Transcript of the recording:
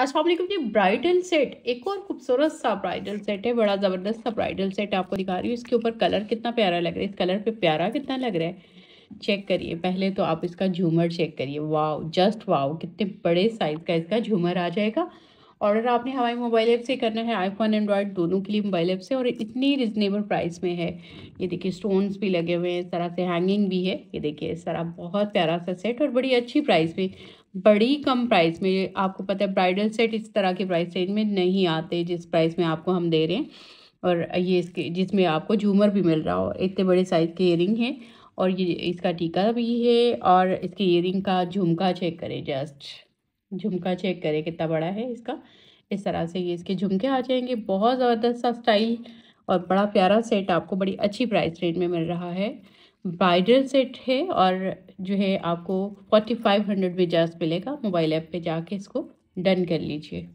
असलम जी bridal set एक और खूबसूरत सा ब्राइडल सेट है बड़ा ज़बरदस्त सा ब्राइडल सेट आपको दिखा रही हूँ इसके ऊपर कलर कितना प्यारा लग रहा है इस कलर पे प्यारा कितना लग रहा है चेक करिए पहले तो आप इसका झूमर चेक करिए वाओ जस्ट वाओ कितने बड़े साइज़ का इसका झूमर आ जाएगा ऑर्डर आपने हमारी मोबाइल ऐप से करना है आईफोन एंड्रॉयड दोनों के लिए मोबाइल ऐप से और इतनी रिजनेबल प्राइस में है ये देखिए स्टोन्स भी लगे हुए हैं इस तरह से हैंगिंग भी है ये देखिए इस तरह बहुत प्यारा सा सेट और बड़ी अच्छी प्राइस में बड़ी कम प्राइस में आपको पता है ब्राइडल सेट इस तरह के प्राइस रेंज में नहीं आते जिस प्राइस में आपको हम दे रहे हैं और ये इसके जिसमें आपको झूमर भी मिल रहा हो इतने बड़े साइज़ के ईयरिंग है और ये इसका टीका भी है और इसके ईयरिंग का झुमका चेक करें जस्ट झुमका चेक करें कितना बड़ा है इसका इस तरह से ये इसके झुमके आ जाएंगे बहुत ज़बरदस्त सा स्टाइल और बड़ा प्यारा सेट आपको बड़ी अच्छी प्राइस रेंज में मिल रहा है ब्राइडल सेट है और जो है आपको फोर्टी फाइव हंड्रेड में जस्ट मिलेगा मोबाइल ऐप पे जाके इसको डन कर लीजिए